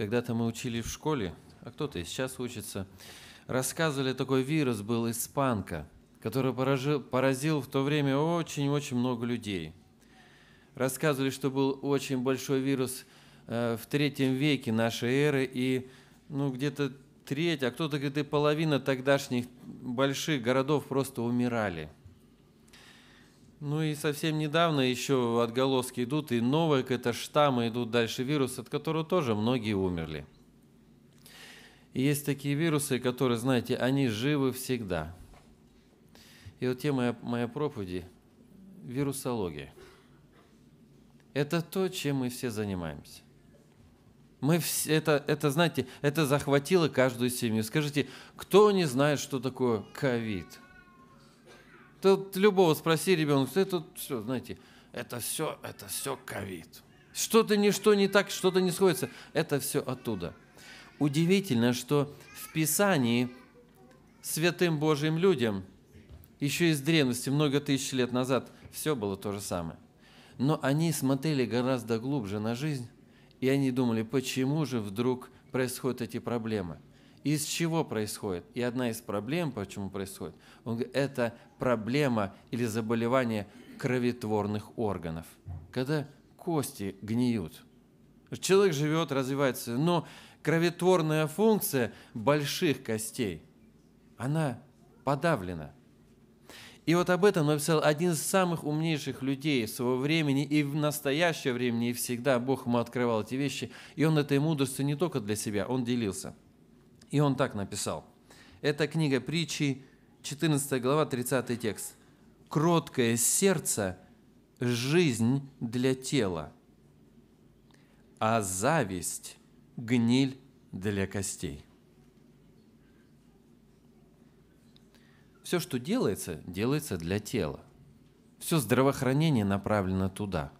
Когда-то мы учили в школе, а кто-то и сейчас учится, рассказывали, такой вирус был испанка, который поражил, поразил в то время очень-очень много людей. Рассказывали, что был очень большой вирус э, в третьем веке нашей эры, и ну, где-то треть, а кто-то говорит, и половина тогдашних больших городов просто умирали – ну и совсем недавно еще отголоски идут, и новые это штаммы идут дальше вирус, от которого тоже многие умерли. И есть такие вирусы, которые, знаете, они живы всегда. И вот тема моя, моя проповеди – вирусология. Это то, чем мы все занимаемся. Мы все, это, это, знаете, это захватило каждую семью. Скажите, кто не знает, что такое ковид? Тут любого спроси ребенка, это все, знаете, это все, это все ковид. Что-то ничто не так, что-то не сходится. Это все оттуда. Удивительно, что в Писании святым Божьим людям еще из древности, много тысяч лет назад, все было то же самое. Но они смотрели гораздо глубже на жизнь, и они думали, почему же вдруг происходят эти проблемы – из чего происходит? И одна из проблем, почему происходит, он говорит, это проблема или заболевание кроветворных органов, когда кости гниют. Человек живет, развивается, но кроветворная функция больших костей, она подавлена. И вот об этом написал один из самых умнейших людей своего времени и в настоящее время, и всегда Бог ему открывал эти вещи. И он этой мудростью не только для себя, он делился – и он так написал. Это книга притчи, 14 глава, 30 текст. «Кроткое сердце – жизнь для тела, а зависть – гниль для костей». Все, что делается, делается для тела. Все здравоохранение направлено туда.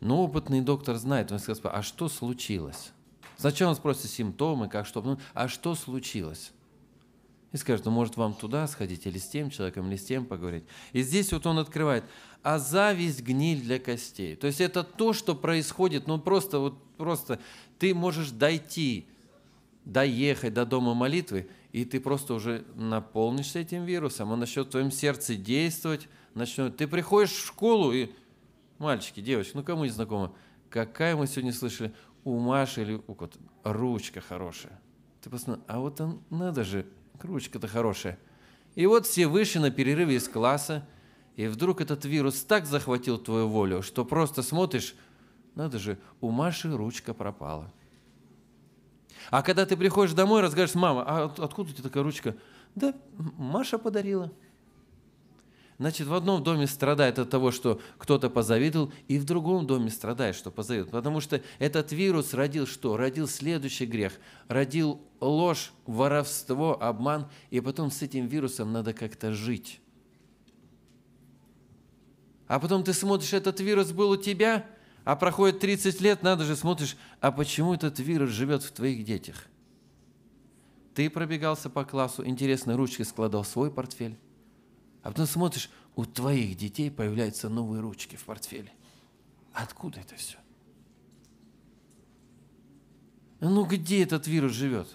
Но опытный доктор знает, он сказал, а что случилось? Сначала он спросит симптомы, как что, ну, а что случилось? И скажет, ну, может, вам туда сходить, или с тем человеком, или с тем поговорить. И здесь вот он открывает, а зависть – гниль для костей. То есть это то, что происходит, ну, просто, вот, просто ты можешь дойти, доехать до дома молитвы, и ты просто уже наполнишься этим вирусом, он начнет в твоем сердце действовать, начнет. Ты приходишь в школу, и, мальчики, девочки, ну, кому не знакомо, какая мы сегодня слышали – у Маши или у кого ручка хорошая. Ты посмотри, а вот он, надо же, ручка-то хорошая. И вот все вышли на перерыве из класса, и вдруг этот вирус так захватил твою волю, что просто смотришь, надо же, у Маши ручка пропала. А когда ты приходишь домой, разговариваешь, мамой, а откуда у тебя такая ручка? Да, Маша подарила. Значит, в одном доме страдает от того, что кто-то позавидовал, и в другом доме страдает, что позавидовал. Потому что этот вирус родил что? Родил следующий грех. Родил ложь, воровство, обман. И потом с этим вирусом надо как-то жить. А потом ты смотришь, этот вирус был у тебя, а проходит 30 лет, надо же, смотришь, а почему этот вирус живет в твоих детях? Ты пробегался по классу, интересно, ручки складывал свой портфель. А потом смотришь, у твоих детей появляются новые ручки в портфеле. Откуда это все? Ну где этот вирус живет?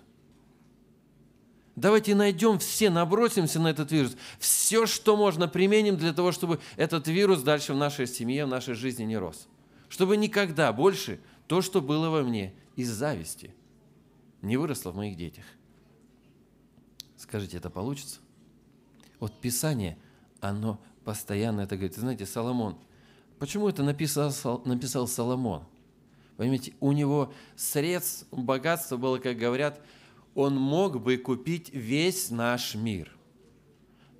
Давайте найдем все, набросимся на этот вирус. Все, что можно, применим для того, чтобы этот вирус дальше в нашей семье, в нашей жизни не рос. Чтобы никогда больше то, что было во мне из зависти, не выросло в моих детях. Скажите, это получится? Вот Писание оно постоянно это говорит. Знаете, Соломон, почему это написал, написал Соломон? Понимаете, у него средств, богатства было, как говорят, он мог бы купить весь наш мир –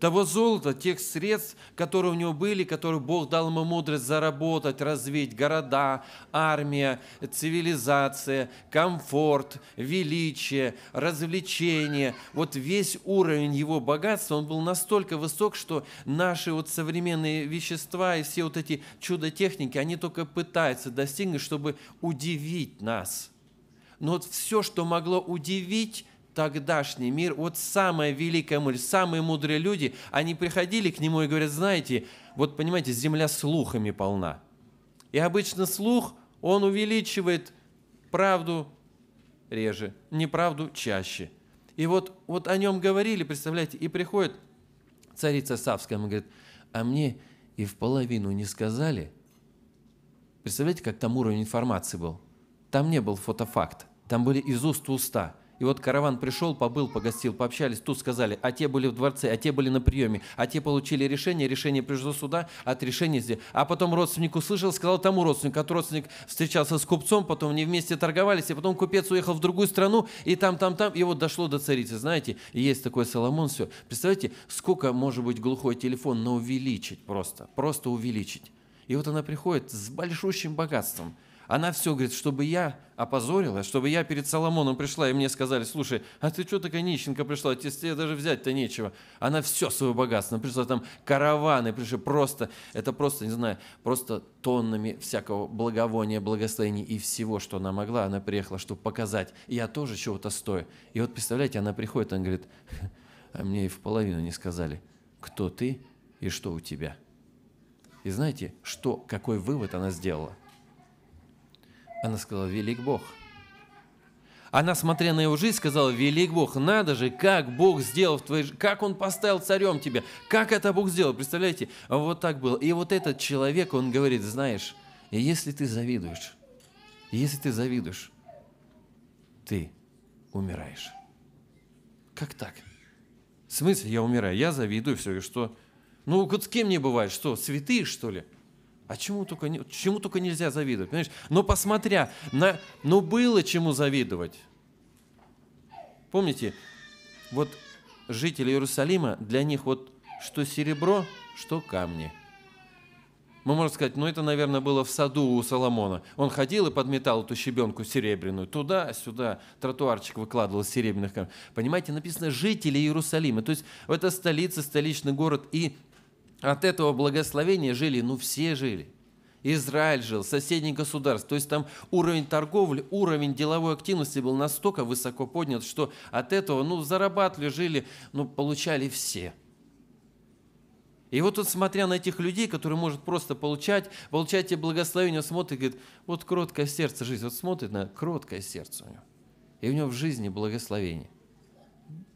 того золота, тех средств, которые у него были, которые Бог дал ему мудрость заработать, развить города, армия, цивилизация, комфорт, величие, развлечение. Вот весь уровень его богатства, он был настолько высок, что наши вот современные вещества и все вот эти чудо-техники, они только пытаются достигнуть, чтобы удивить нас. Но вот все, что могло удивить, тогдашний мир, вот самая великая мудрость, самые мудрые люди, они приходили к нему и говорят, знаете, вот понимаете, земля слухами полна. И обычно слух, он увеличивает правду реже, неправду чаще. И вот, вот о нем говорили, представляете, и приходит царица Савская, она говорит, а мне и в половину не сказали. Представляете, как там уровень информации был? Там не был фотофакт, там были из уст уста – и вот караван пришел, побыл, погостил, пообщались, тут сказали, а те были в дворце, а те были на приеме, а те получили решение, решение пришло сюда, от решения здесь. А потом родственник услышал, сказал тому родственнику, а от родственник встречался с купцом, потом они вместе торговались, и потом купец уехал в другую страну, и там, там, там, и вот дошло до царицы, знаете, есть такой Соломон, все. Представляете, сколько может быть глухой телефон, но увеличить просто, просто увеличить. И вот она приходит с большущим богатством – она все говорит, чтобы я опозорила, чтобы я перед Соломоном пришла, и мне сказали, слушай, а ты что такая нищенка пришла, тебе, даже взять-то нечего. Она все свое богатство, она пришла там караваны, пришли просто, это просто, не знаю, просто тоннами всякого благовония, благословений и всего, что она могла, она приехала, чтобы показать, я тоже чего-то стою. И вот, представляете, она приходит, она говорит, а мне и в половину не сказали, кто ты и что у тебя. И знаете, что, какой вывод она сделала? Она сказала, велик Бог. Она, смотря на его жизнь, сказала, велик Бог, надо же, как Бог сделал в твоей жизни, как Он поставил царем тебя, как это Бог сделал, представляете, вот так было. И вот этот человек, он говорит, знаешь, если ты завидуешь, если ты завидуешь, ты умираешь. Как так? В смысле, я умираю, я завидую, все, и что? Ну, вот с кем не бывает, что, святые, что ли? А чему только, не, чему только нельзя завидовать, понимаешь? Но посмотря на... Но было чему завидовать. Помните, вот жители Иерусалима, для них вот что серебро, что камни. Мы можем сказать, ну это, наверное, было в саду у Соломона. Он ходил и подметал эту щебенку серебряную. Туда-сюда тротуарчик выкладывал из серебряных камней. Понимаете, написано «жители Иерусалима». То есть это столица, столичный город. И от этого благословения жили, ну все жили. Израиль жил, соседний государств. То есть там уровень торговли, уровень деловой активности был настолько высоко поднят, что от этого, ну, зарабатывали, жили, ну, получали все. И вот он, смотря на этих людей, которые может просто получать, получать те благословения, он смотрит и говорит, вот кроткое сердце жизнь, вот смотрит на кроткое сердце у него. И у него в жизни благословение.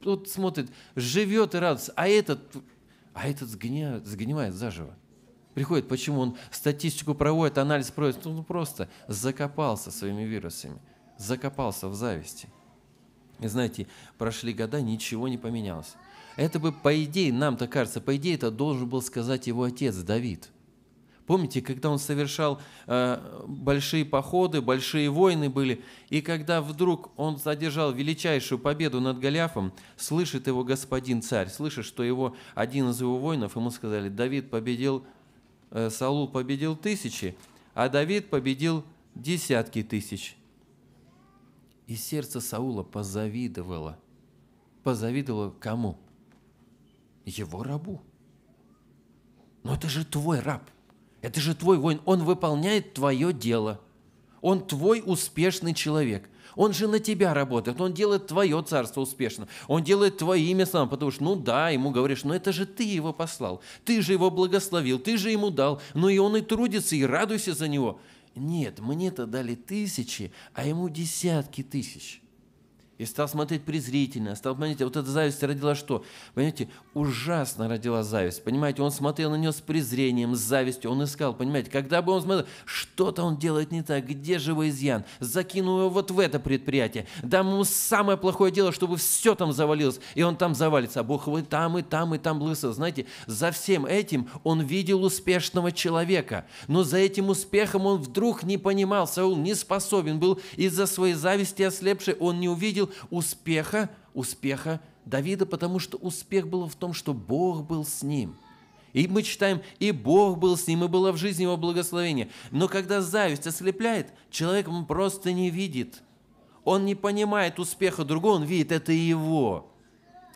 Вот смотрит, живет и радуется, а этот а этот сгни... сгнивает заживо. Приходит, почему он статистику проводит, анализ проводит, он просто закопался своими вирусами, закопался в зависти. И знаете, прошли года, ничего не поменялось. Это бы, по идее, нам-то кажется, по идее, это должен был сказать его отец Давид – Помните, когда он совершал э, большие походы, большие войны были, и когда вдруг он задержал величайшую победу над Голиафом, слышит его господин царь, слышит, что его один из его воинов, ему сказали, Давид победил, э, Саул победил тысячи, а Давид победил десятки тысяч. И сердце Саула позавидовало. Позавидовало кому? Его рабу. Но это же твой раб – это же твой воин. Он выполняет твое дело. Он твой успешный человек. Он же на тебя работает. Он делает твое царство успешно. Он делает твое имя сам, потому что, ну да, ему говоришь, но «Ну это же ты его послал. Ты же его благословил, ты же ему дал. но ну и он и трудится, и радуйся за него. Нет, мне-то дали тысячи, а ему десятки тысяч и стал смотреть презрительно, стал, понимаете, вот эта зависть родила что? Понимаете, ужасно родила зависть, понимаете, он смотрел на нее с презрением, с завистью, он искал, понимаете, когда бы он смотрел, что-то он делает не так, где же его изъян, закину его вот в это предприятие, дам ему самое плохое дело, чтобы все там завалилось, и он там завалится, а Бог вы там и там и там лысо, знаете, за всем этим он видел успешного человека, но за этим успехом он вдруг не понимал, Саул не способен был из-за своей зависти ослепший, он не увидел, успеха, успеха Давида, потому что успех был в том, что Бог был с ним. И мы читаем, и Бог был с ним, и было в жизни его благословение. Но когда зависть ослепляет, человек он просто не видит. Он не понимает успеха другого, он видит это его.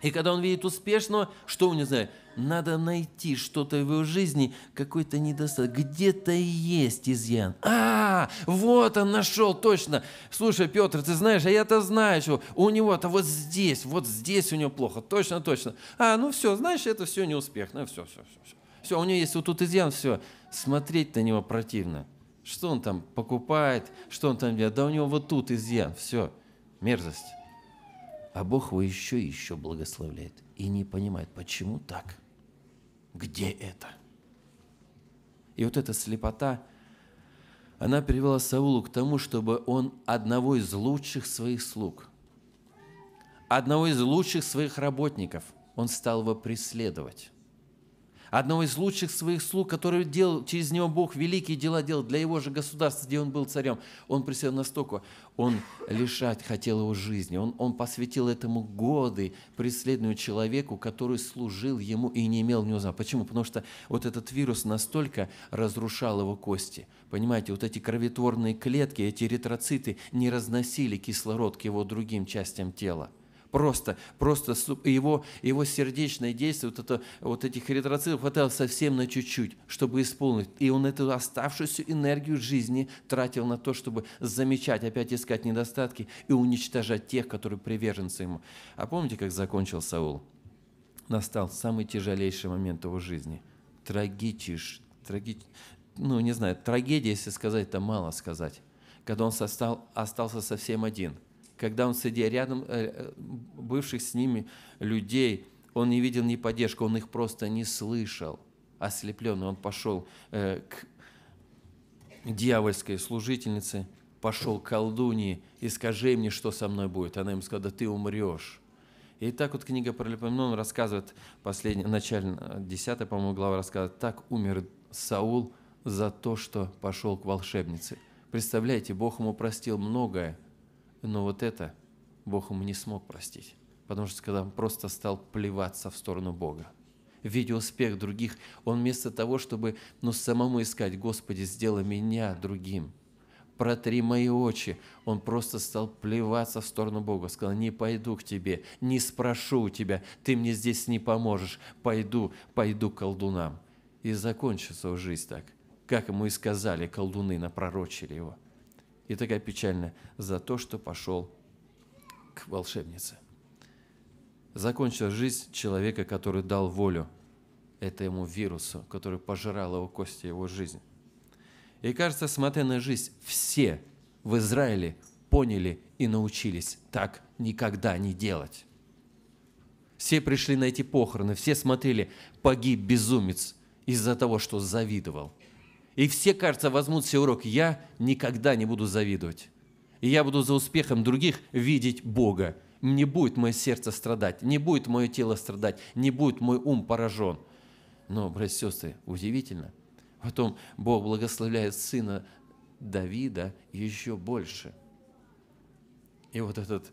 И когда он видит успешного, что он не знает? Надо найти что-то в его жизни, какой-то недостаток. Где-то и есть изъян. А, вот он нашел, точно. Слушай, Петр, ты знаешь, а я-то знаю, что у него-то вот здесь, вот здесь у него плохо. Точно, точно. А, ну все, знаешь, это все не успех. Ну все, все, все. Все, все у него есть вот тут изъян, все. Смотреть на него противно. Что он там покупает, что он там делает. Да у него вот тут изъян, все. Мерзость. А Бог его еще и еще благословляет и не понимает, почему так, где это. И вот эта слепота, она привела Саулу к тому, чтобы он одного из лучших своих слуг, одного из лучших своих работников, он стал его преследовать одного из лучших своих слуг, который делал, через него Бог великие дела делал для его же государства, где он был царем. Он присел настолько, он лишать хотел его жизни. Он, он посвятил этому годы преследованию человеку, который служил ему и не имел в него зла. Почему? Потому что вот этот вирус настолько разрушал его кости. Понимаете, вот эти кровотворные клетки, эти эритроциты не разносили кислород к его другим частям тела. Просто, просто его, его сердечное действие, вот, это, вот этих эритроцитов хватало совсем на чуть-чуть, чтобы исполнить. И он эту оставшуюся энергию жизни тратил на то, чтобы замечать, опять искать недостатки и уничтожать тех, которые приверженцы ему. А помните, как закончил Саул? Настал самый тяжелейший момент его жизни. Трагичиш, трагич, ну, не знаю, трагедия, если сказать, то мало сказать. Когда он состал, остался совсем один – когда он, сидя рядом э, э, бывших с ними людей, он не видел ни поддержку, он их просто не слышал. Ослепленный он пошел э, к дьявольской служительнице, пошел к колдуньи и скажи мне, что со мной будет. Она ему сказала, да ты умрешь. И так вот книга про Лепомнон рассказывает, последняя, начальная, 10 по-моему, глава рассказывает, так умер Саул за то, что пошел к волшебнице. Представляете, Бог ему простил многое, но вот это Бог ему не смог простить, потому что когда он просто стал плеваться в сторону Бога, видя успех других, он вместо того, чтобы ну, самому искать, «Господи, сделай меня другим», протри мои очи. Он просто стал плеваться в сторону Бога. Сказал, не пойду к тебе, не спрошу у тебя, ты мне здесь не поможешь. Пойду, пойду к колдунам. И закончится его жизнь так, как ему и сказали, колдуны напророчили его и такая печальная, за то, что пошел к волшебнице. Закончилась жизнь человека, который дал волю этому вирусу, который пожирал его кости, его жизнь. И кажется, смотря на жизнь, все в Израиле поняли и научились так никогда не делать. Все пришли на эти похороны, все смотрели, погиб безумец из-за того, что завидовал – и все, кажется, возьмут все уроки. Я никогда не буду завидовать. И я буду за успехом других видеть Бога. Не будет мое сердце страдать, не будет мое тело страдать, не будет мой ум поражен. Но, братья и сестры, удивительно. Потом Бог благословляет сына Давида еще больше. И вот этот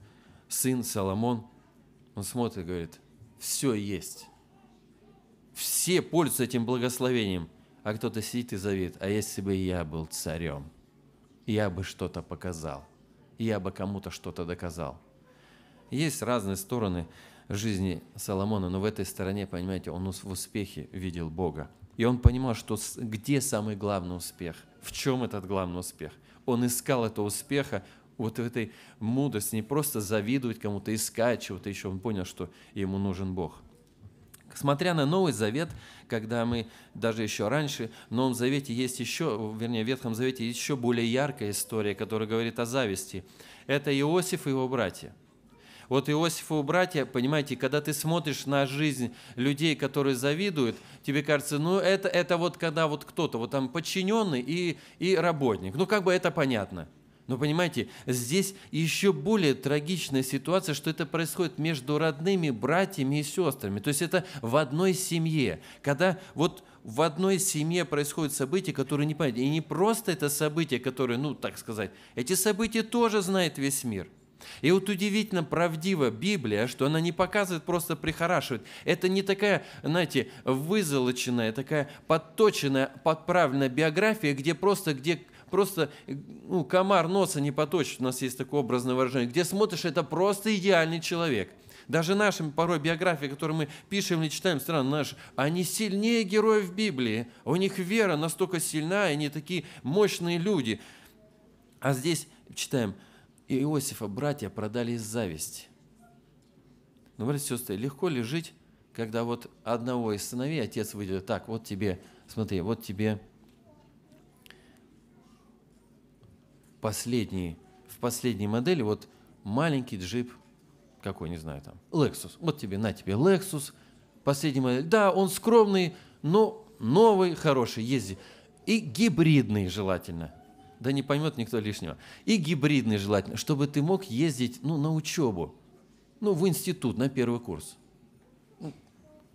сын Соломон, он смотрит и говорит, все есть. Все пользуются этим благословением – а кто-то сидит и завид. а если бы я был царем, я бы что-то показал, я бы кому-то что-то доказал. Есть разные стороны жизни Соломона, но в этой стороне, понимаете, он в успехе видел Бога. И он понимал, что где самый главный успех, в чем этот главный успех. Он искал этого успеха, вот в этой мудрости, не просто завидовать кому-то, искать чего-то еще. Он понял, что ему нужен Бог. Смотря на Новый Завет, когда мы даже еще раньше, в Новом Завете есть еще, вернее, в Ветхом Завете еще более яркая история, которая говорит о зависти. Это Иосиф и его братья. Вот Иосифа у братья, понимаете, когда ты смотришь на жизнь людей, которые завидуют, тебе кажется, ну это, это вот когда вот кто-то, вот там подчиненный и, и работник. Ну как бы это понятно – но понимаете, здесь еще более трагичная ситуация, что это происходит между родными, братьями и сестрами. То есть это в одной семье. Когда вот в одной семье происходит событие, которое не понятны. И не просто это событие, которое, ну, так сказать, эти события тоже знает весь мир. И вот удивительно правдива Библия, что она не показывает, просто прихорашивает. Это не такая, знаете, вызолоченная, такая подточенная, подправленная биография, где просто, где просто э, ну, комар носа не поточит, у нас есть такое образное выражение, где смотришь, это просто идеальный человек. Даже наши порой биографии, которые мы пишем или читаем, странно, наши, они сильнее героев Библии. У них вера настолько сильна, и они такие мощные люди. А здесь читаем, Иосифа братья продали из зависти. Ну, братья сестры, легко ли жить, когда вот одного из сыновей отец выделил? так, вот тебе, смотри, вот тебе последний, в последней модели вот маленький джип, какой, не знаю, там, Lexus. Вот тебе, на тебе Lexus, последняя модель. Да, он скромный, но новый, хороший, езди. И гибридный желательно. Да не поймет никто лишнего. И гибридный желательно, чтобы ты мог ездить ну, на учебу, ну, в институт, на первый курс. Ну,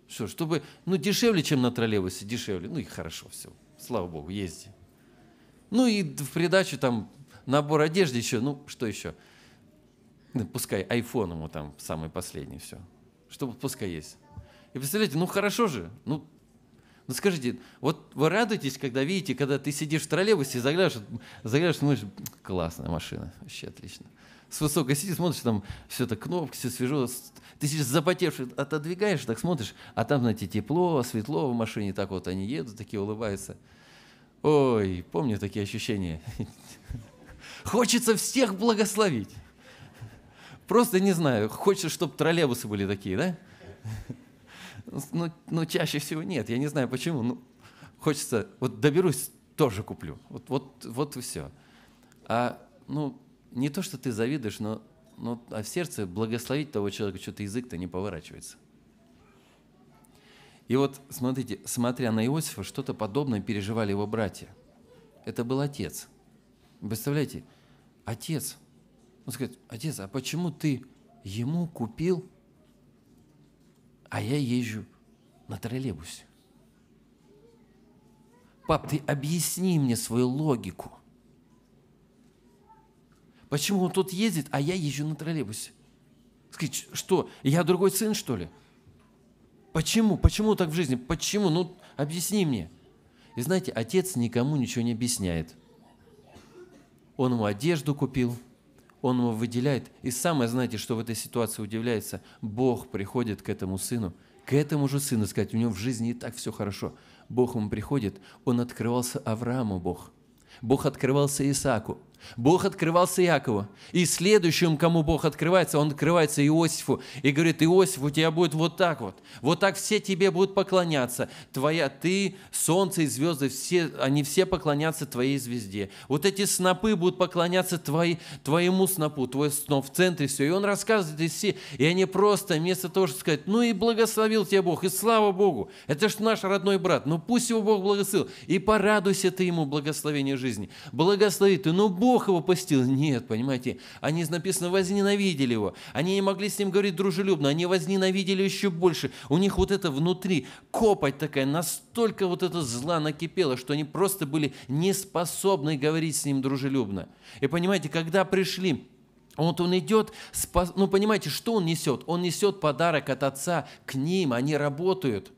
что, чтобы, ну, дешевле, чем на троллейбусе, дешевле. Ну и хорошо все, слава богу, езди. Ну и в придачу там набор одежды еще, ну, что еще? Пускай iPhone ему там самый последний, все. Что пускай есть. И представляете, ну хорошо же, ну ну скажите, вот вы радуетесь, когда видите, когда ты сидишь в троллейбусе и заглядываешь, заглядываешь, думаешь, классная машина, вообще отлично. С высокой сидишь, смотришь, там все это кнопки, все свежо. Ты сидишь запотевший, отодвигаешь, так смотришь, а там, знаете, тепло, светло в машине, так вот они едут, такие улыбаются. Ой, помню такие ощущения. Хочется всех благословить. Просто не знаю, хочется, чтобы троллейбусы были такие, да? Но, ну, но ну, чаще всего нет, я не знаю почему. Ну, хочется, вот доберусь, тоже куплю. Вот, вот, вот и все. А, ну, не то, что ты завидуешь, но, но а в сердце благословить того человека, что-то язык-то не поворачивается. И вот, смотрите, смотря на Иосифа, что-то подобное переживали его братья. Это был отец – Представляете, отец, он скажет, отец, а почему ты ему купил, а я езжу на троллейбусе? Пап, ты объясни мне свою логику. Почему он тут ездит, а я езжу на троллейбусе? Скажи, что, я другой сын, что ли? Почему? Почему так в жизни? Почему? Ну, объясни мне. И знаете, отец никому ничего не объясняет – он ему одежду купил, он его выделяет. И самое, знаете, что в этой ситуации удивляется, Бог приходит к этому сыну, к этому же сыну, сказать, у него в жизни и так все хорошо. Бог ему приходит, он открывался Аврааму, Бог. Бог открывался Исааку, Бог открывался Якову. И следующим, кому Бог открывается, он открывается Иосифу и говорит, Иосиф, у тебя будет вот так вот. Вот так все тебе будут поклоняться. Твоя, ты, солнце и звезды, все, они все поклонятся твоей звезде. Вот эти снопы будут поклоняться твои, твоему снопу, твой сноп в центре все. И он рассказывает, и все. И они просто вместо того, чтобы сказать, ну и благословил тебя Бог, и слава Богу. Это же наш родной брат. Ну пусть его Бог благословил. И порадуйся ты ему благословение жизни. Благослови ты. Ну Бог Бог его постил. Нет, понимаете, они, написано, возненавидели его. Они не могли с ним говорить дружелюбно, они возненавидели еще больше. У них вот это внутри, копоть такая, настолько вот это зла накипело, что они просто были не способны говорить с ним дружелюбно. И понимаете, когда пришли вот он идет, ну понимаете, что он несет? Он несет подарок от отца к ним, они работают.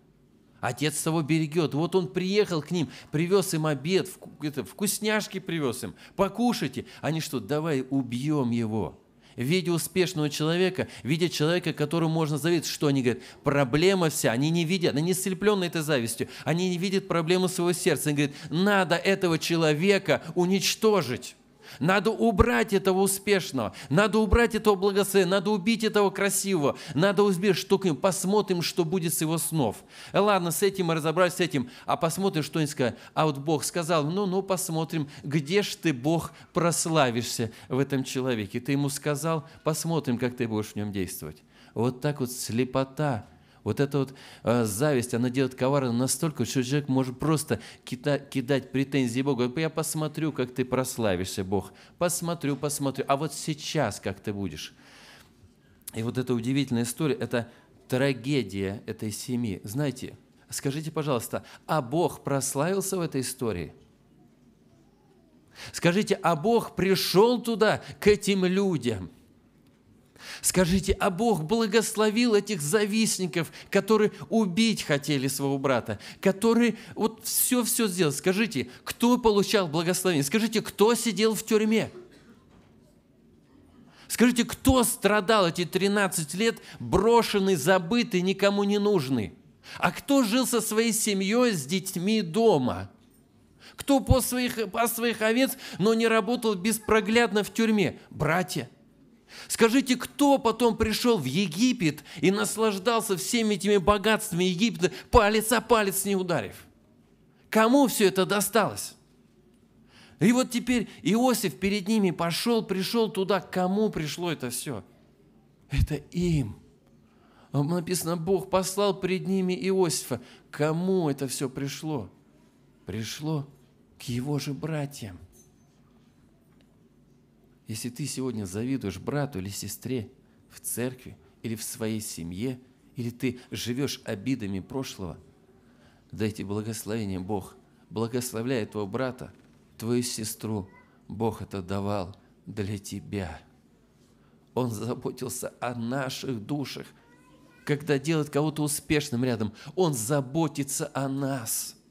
Отец того берегет. Вот он приехал к ним, привез им обед, это, вкусняшки привез им, покушайте. Они что, давай убьем его. Видя успешного человека, видя человека, которому можно завидовать, что они говорят? Проблема вся. Они не видят, они не слеплены этой завистью. Они не видят проблему своего сердца. Они говорят, надо этого человека уничтожить. Надо убрать этого успешного, надо убрать этого благословенного, надо убить этого красивого, надо убить штуками, посмотрим, что будет с его снов. Э, ладно, с этим мы разобрались, с этим, а посмотрим, что они сказали. А вот Бог сказал, ну, ну, посмотрим, где ж ты, Бог, прославишься в этом человеке. Ты ему сказал, посмотрим, как ты будешь в нем действовать. Вот так вот слепота – вот эта вот э, зависть, она делает коварным настолько, что человек может просто кита- кидать претензии Богу. Я посмотрю, как ты прославишься, Бог. Посмотрю, посмотрю. А вот сейчас как ты будешь. И вот эта удивительная история, это трагедия этой семьи. Знаете, скажите, пожалуйста, а Бог прославился в этой истории? Скажите, а Бог пришел туда, к этим людям – Скажите, а Бог благословил этих завистников, которые убить хотели своего брата, которые вот все-все сделали. Скажите, кто получал благословение? Скажите, кто сидел в тюрьме? Скажите, кто страдал эти 13 лет, брошенный, забытый, никому не нужный? А кто жил со своей семьей, с детьми дома? Кто по своих, пас своих овец, но не работал беспроглядно в тюрьме? Братья – Скажите, кто потом пришел в Египет и наслаждался всеми этими богатствами Египта, палец о палец не ударив? Кому все это досталось? И вот теперь Иосиф перед ними пошел, пришел туда, кому пришло это все? Это им. Написано, Бог послал пред ними Иосифа. Кому это все пришло? Пришло к его же братьям. Если ты сегодня завидуешь брату или сестре в церкви или в своей семье, или ты живешь обидами прошлого, дайте благословение Бог, благословляй твоего брата, твою сестру. Бог это давал для тебя. Он заботился о наших душах. Когда делает кого-то успешным рядом, Он заботится о нас –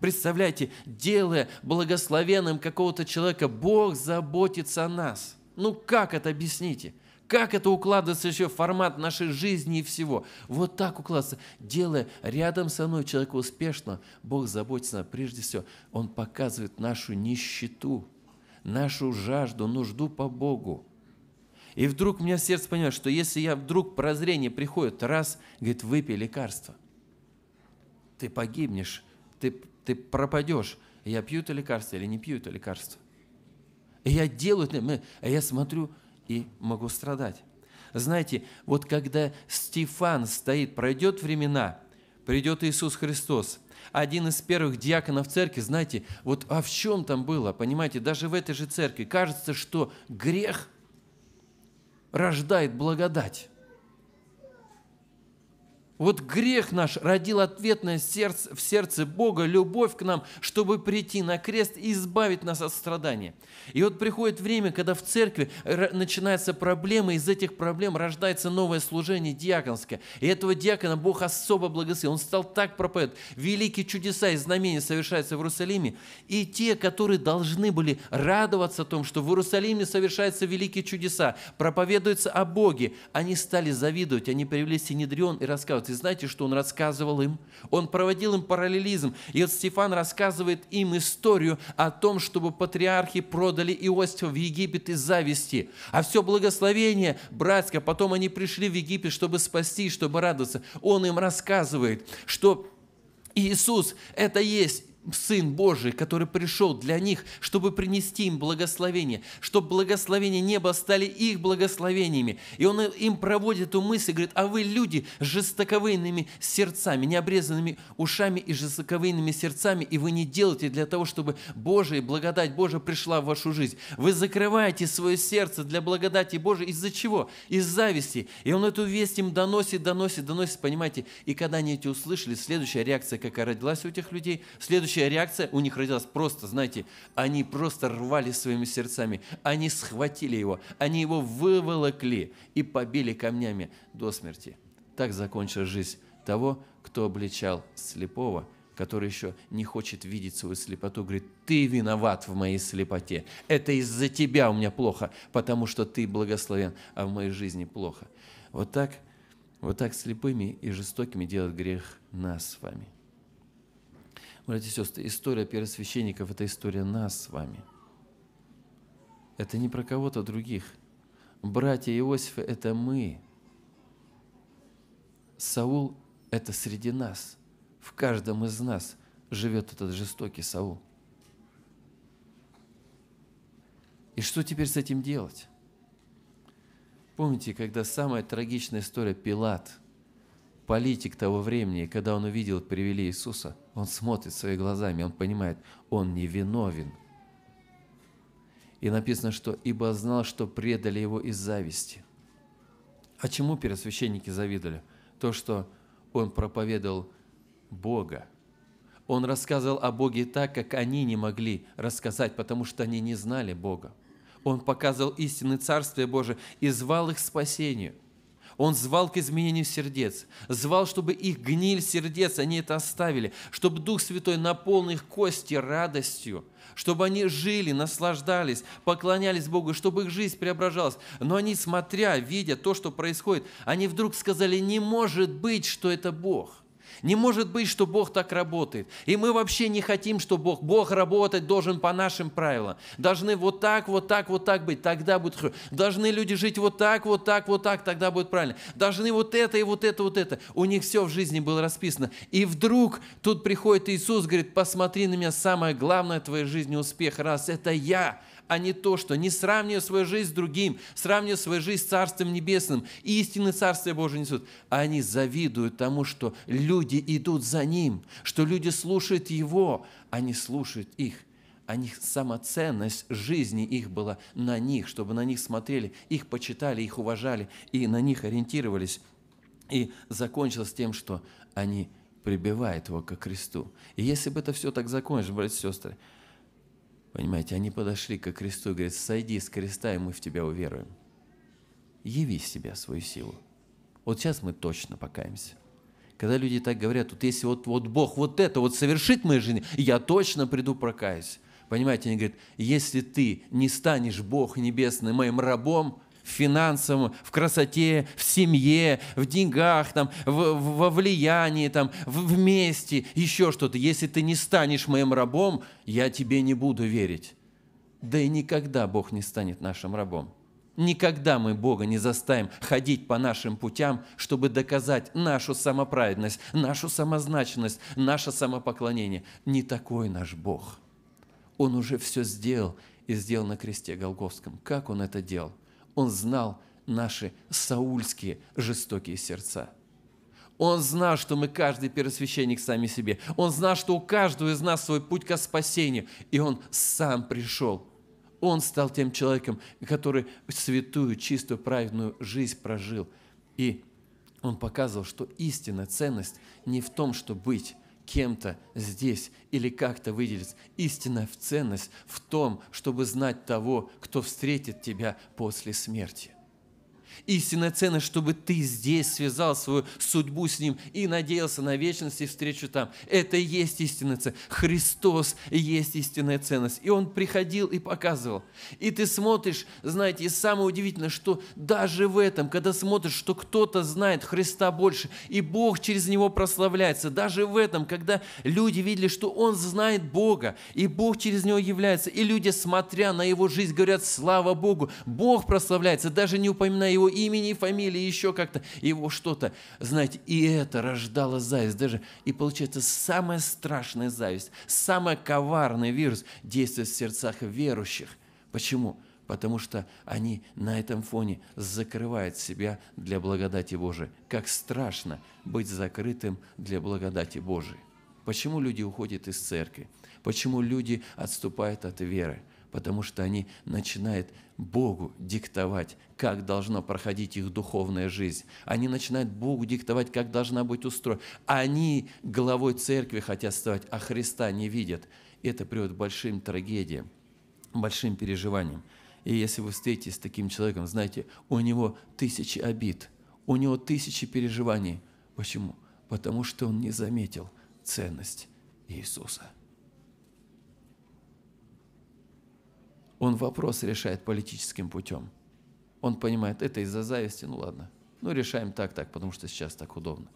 Представляете, делая благословенным какого-то человека, Бог заботится о нас. Ну как это объясните? Как это укладывается еще в формат нашей жизни и всего? Вот так укладывается. Делая рядом со мной человека успешно, Бог заботится, прежде всего, Он показывает нашу нищету, нашу жажду, нужду по Богу. И вдруг у меня сердце понимает, что если я вдруг прозрение приходит, раз, говорит, выпей лекарство, ты погибнешь, ты ты пропадешь. Я пью это лекарство или не пью это лекарство. И я делаю это, а я смотрю и могу страдать. Знаете, вот когда Стефан стоит, пройдет времена, придет Иисус Христос, один из первых диаконов церкви, знаете, вот а в чем там было, понимаете, даже в этой же церкви, кажется, что грех рождает благодать. Вот грех наш родил ответное сердце, в сердце Бога любовь к нам, чтобы прийти на крест и избавить нас от страдания. И вот приходит время, когда в церкви начинаются проблемы, из этих проблем рождается новое служение диаконское. И этого диакона Бог особо благословил. Он стал так проповедовать. Великие чудеса и знамения совершаются в Иерусалиме. И те, которые должны были радоваться о том, что в Иерусалиме совершаются великие чудеса, проповедуются о Боге, они стали завидовать, они привели Синедрион и рассказывают, делать. И знаете, что он рассказывал им? Он проводил им параллелизм. И вот Стефан рассказывает им историю о том, чтобы патриархи продали Иосифа в Египет из зависти. А все благословение братское, потом они пришли в Египет, чтобы спасти, чтобы радоваться. Он им рассказывает, что Иисус – это есть Сын Божий, который пришел для них, чтобы принести им благословение, чтобы благословения неба стали их благословениями. И Он им проводит эту мысль, и говорит, а вы люди с жестоковыми сердцами, необрезанными ушами и жестоковыми сердцами, и вы не делаете для того, чтобы Божия благодать Божия пришла в вашу жизнь. Вы закрываете свое сердце для благодати Божией. Из-за чего? Из зависти. И Он эту весть им доносит, доносит, доносит, понимаете? И когда они эти услышали, следующая реакция, какая родилась у этих людей, следующая следующая реакция у них родилась просто, знаете, они просто рвали своими сердцами, они схватили его, они его выволокли и побили камнями до смерти. Так закончилась жизнь того, кто обличал слепого, который еще не хочет видеть свою слепоту, говорит, ты виноват в моей слепоте. Это из-за тебя у меня плохо, потому что ты благословен, а в моей жизни плохо. Вот так, вот так слепыми и жестокими делает грех нас с вами. Братья и сестры, история первосвященников – это история нас с вами. Это не про кого-то других. Братья Иосифа – это мы. Саул – это среди нас. В каждом из нас живет этот жестокий Саул. И что теперь с этим делать? Помните, когда самая трагичная история Пилат, политик того времени, когда он увидел, привели Иисуса – он смотрит своими глазами, он понимает, он не виновен. И написано, что «ибо знал, что предали его из зависти». А чему первосвященники завидовали? То, что он проповедовал Бога. Он рассказывал о Боге так, как они не могли рассказать, потому что они не знали Бога. Он показывал истины Царствия Божие и звал их к спасению – он звал к изменению сердец, звал, чтобы их гниль сердец, они это оставили, чтобы Дух Святой наполнил их кости радостью, чтобы они жили, наслаждались, поклонялись Богу, чтобы их жизнь преображалась. Но они, смотря, видя то, что происходит, они вдруг сказали, не может быть, что это Бог – не может быть, что Бог так работает. И мы вообще не хотим, что Бог... Бог работать должен по нашим правилам. Должны вот так, вот так, вот так быть, тогда будет хорошо. Должны люди жить вот так, вот так, вот так, тогда будет правильно. Должны вот это и вот это, вот это. У них все в жизни было расписано. И вдруг тут приходит Иисус, говорит, посмотри на меня, самое главное в твоей жизни успех. Раз, это я а не то, что не сравнивая свою жизнь с другим, сравнивая свою жизнь с Царством Небесным, и истины Царствия Божьего несут. А они завидуют тому, что люди идут за ним, что люди слушают его, а не слушают их. А них самоценность жизни их была на них, чтобы на них смотрели, их почитали, их уважали и на них ориентировались. И закончилось тем, что они прибивают его к кресту. И если бы это все так закончилось, братья и сестры, Понимаете, они подошли ко кресту и говорят, сойди с креста, и мы в тебя уверуем. Яви себя свою силу. Вот сейчас мы точно покаемся. Когда люди так говорят, вот если вот, вот Бог вот это вот совершит в моей жизни, я точно приду прокаюсь. Понимаете, они говорят, если ты не станешь Бог Небесный моим рабом, в финансовом, в красоте, в семье, в деньгах, там, в, в, во влиянии, там, в, вместе, еще что-то. Если ты не станешь моим рабом, я тебе не буду верить. Да и никогда Бог не станет нашим рабом. Никогда мы Бога не заставим ходить по нашим путям, чтобы доказать нашу самоправедность, нашу самозначность, наше самопоклонение. Не такой наш Бог. Он уже все сделал и сделал на кресте Голговском. Как Он это делал? Он знал наши саульские жестокие сердца. Он знал, что мы каждый первосвященник сами себе. Он знал, что у каждого из нас свой путь ко спасению. И Он сам пришел. Он стал тем человеком, который святую, чистую, праведную жизнь прожил. И Он показывал, что истинная ценность не в том, что быть кем-то здесь или как-то выделиться. Истинная ценность в том, чтобы знать того, кто встретит тебя после смерти. Истинная ценность, чтобы ты здесь связал свою судьбу с Ним и надеялся на вечность и встречу там. Это и есть истинная ценность. Христос и есть истинная ценность. И Он приходил и показывал. И ты смотришь, знаете, и самое удивительное, что даже в этом, когда смотришь, что кто-то знает Христа больше, и Бог через него прославляется, даже в этом, когда люди видели, что Он знает Бога, и Бог через него является, и люди, смотря на его жизнь, говорят, слава Богу, Бог прославляется, даже не упоминая его его имени, фамилии, еще как-то, его что-то. Знаете, и это рождало зависть. Даже, и получается, самая страшная зависть, самый коварный вирус действует в сердцах верующих. Почему? Потому что они на этом фоне закрывают себя для благодати Божией. Как страшно быть закрытым для благодати Божией. Почему люди уходят из церкви? Почему люди отступают от веры? потому что они начинают Богу диктовать, как должна проходить их духовная жизнь. Они начинают Богу диктовать, как должна быть устроена. Они главой церкви хотят стать, а Христа не видят. Это приводит к большим трагедиям, большим переживаниям. И если вы встретитесь с таким человеком, знаете, у него тысячи обид, у него тысячи переживаний. Почему? Потому что он не заметил ценность Иисуса. он вопрос решает политическим путем. Он понимает, это из-за зависти, ну ладно. Ну решаем так, так, потому что сейчас так удобно.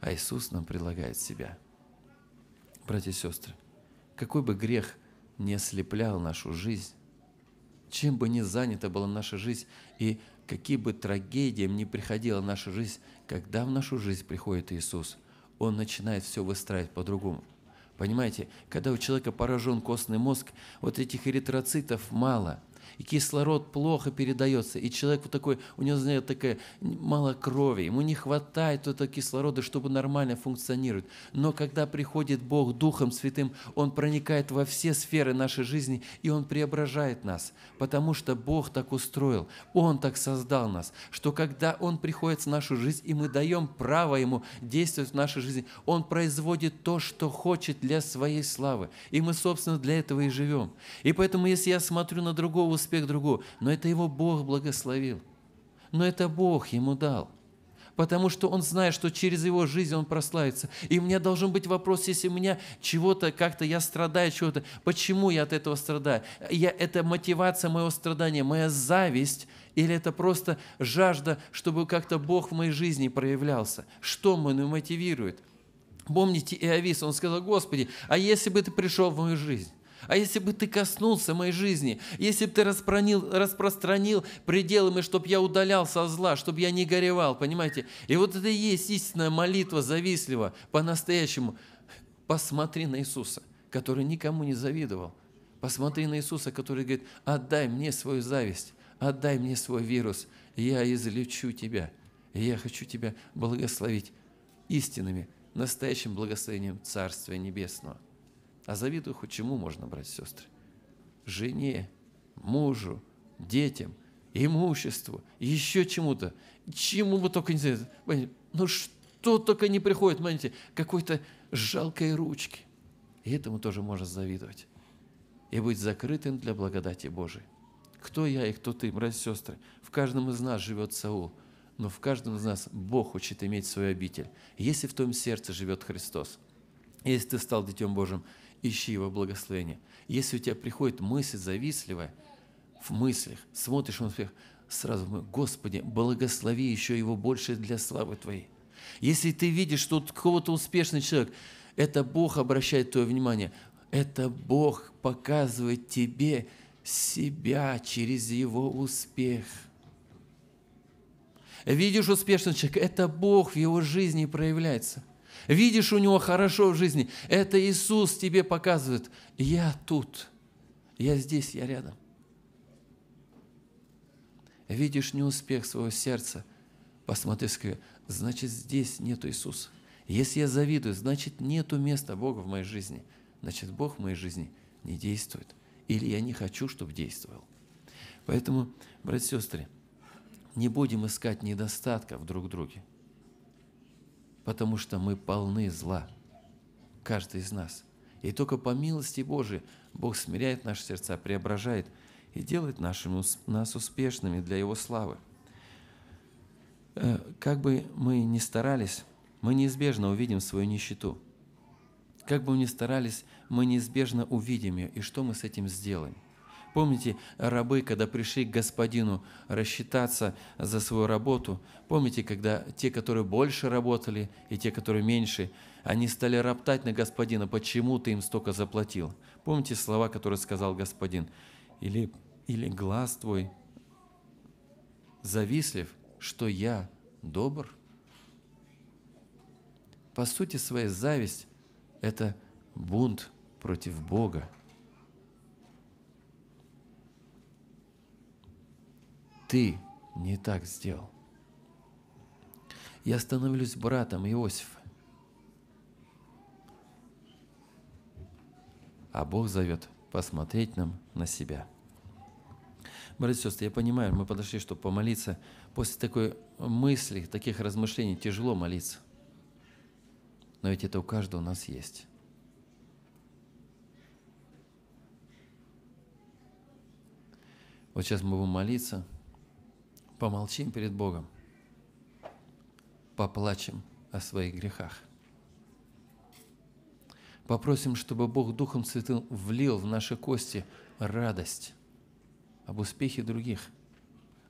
А Иисус нам предлагает себя. Братья и сестры, какой бы грех не ослеплял нашу жизнь, чем бы ни занята была наша жизнь и какие бы трагедиям ни приходила наша жизнь, когда в нашу жизнь приходит Иисус, Он начинает все выстраивать по-другому – Понимаете, когда у человека поражен костный мозг, вот этих эритроцитов мало и кислород плохо передается, и человек вот такой, у него, знаете, такая мало крови, ему не хватает этого кислорода, чтобы нормально функционировать. Но когда приходит Бог Духом Святым, Он проникает во все сферы нашей жизни, и Он преображает нас, потому что Бог так устроил, Он так создал нас, что когда Он приходит в нашу жизнь, и мы даем право Ему действовать в нашей жизни, Он производит то, что хочет для своей славы. И мы, собственно, для этого и живем. И поэтому, если я смотрю на другого успех другого, но это его Бог благословил. Но это Бог ему дал. Потому что он знает, что через его жизнь он прославится. И у меня должен быть вопрос, если у меня чего-то, как-то я страдаю чего-то, почему я от этого страдаю? Я, это мотивация моего страдания, моя зависть, или это просто жажда, чтобы как-то Бог в моей жизни проявлялся? Что меня мотивирует? Помните Иовис, он сказал, Господи, а если бы ты пришел в мою жизнь? А если бы ты коснулся моей жизни, если бы ты распространил, распространил пределы чтобы я удалялся от зла, чтобы я не горевал, понимаете? И вот это и есть истинная молитва завистлива по-настоящему. Посмотри на Иисуса, который никому не завидовал. Посмотри на Иисуса, который говорит, отдай мне свою зависть, отдай мне свой вирус, я излечу тебя. И я хочу тебя благословить истинными, настоящим благословением Царствия Небесного. А завидую хоть чему можно брать, сестры? Жене, мужу, детям, имуществу, еще чему-то. Чему бы только не... Понимаете? Ну что только не приходит, понимаете, какой-то жалкой ручки. И этому тоже можно завидовать. И быть закрытым для благодати Божией. Кто я и кто ты, братья и сестры? В каждом из нас живет Саул, но в каждом из нас Бог хочет иметь свой обитель. Если в твоем сердце живет Христос – если ты стал Детем Божьим, ищи Его благословения. Если у тебя приходит мысль завистливая, в мыслях, смотришь на успех, сразу мы, Господи, благослови еще его больше для славы Твоей. Если ты видишь, что кого то успешный человек, это Бог обращает твое внимание, это Бог показывает тебе себя через его успех. Видишь успешного человека, это Бог в его жизни проявляется видишь у него хорошо в жизни. Это Иисус тебе показывает, я тут, я здесь, я рядом. Видишь неуспех своего сердца, посмотри в значит, здесь нет Иисуса. Если я завидую, значит, нету места Бога в моей жизни. Значит, Бог в моей жизни не действует. Или я не хочу, чтобы действовал. Поэтому, братья и сестры, не будем искать недостатков друг в друге потому что мы полны зла, каждый из нас. И только по милости Божией Бог смиряет наши сердца, преображает и делает нашим, нас успешными для Его славы. Э, как бы мы ни старались, мы неизбежно увидим свою нищету. Как бы мы ни старались, мы неизбежно увидим ее, и что мы с этим сделаем – Помните, рабы, когда пришли к господину рассчитаться за свою работу, помните, когда те, которые больше работали, и те, которые меньше, они стали роптать на господина, почему ты им столько заплатил? Помните слова, которые сказал господин? Или, или глаз твой завислив, что я добр? По сути своей зависть – это бунт против Бога – ты не так сделал. Я становлюсь братом Иосифа. А Бог зовет посмотреть нам на себя. Братья и сестры, я понимаю, мы подошли, чтобы помолиться. После такой мысли, таких размышлений тяжело молиться. Но ведь это у каждого у нас есть. Вот сейчас мы будем молиться – Помолчим перед Богом. Поплачем о своих грехах. Попросим, чтобы Бог Духом Святым влил в наши кости радость об успехе других,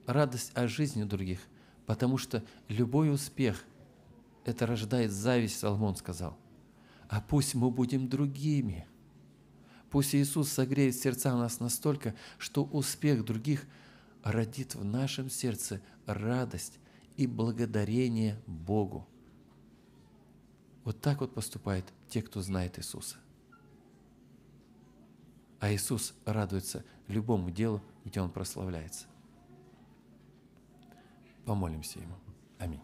радость о жизни других, потому что любой успех – это рождает зависть, Соломон сказал. А пусть мы будем другими. Пусть Иисус согреет сердца нас настолько, что успех других – родит в нашем сердце радость и благодарение Богу. Вот так вот поступают те, кто знает Иисуса. А Иисус радуется любому делу, где Он прославляется. Помолимся Ему. Аминь.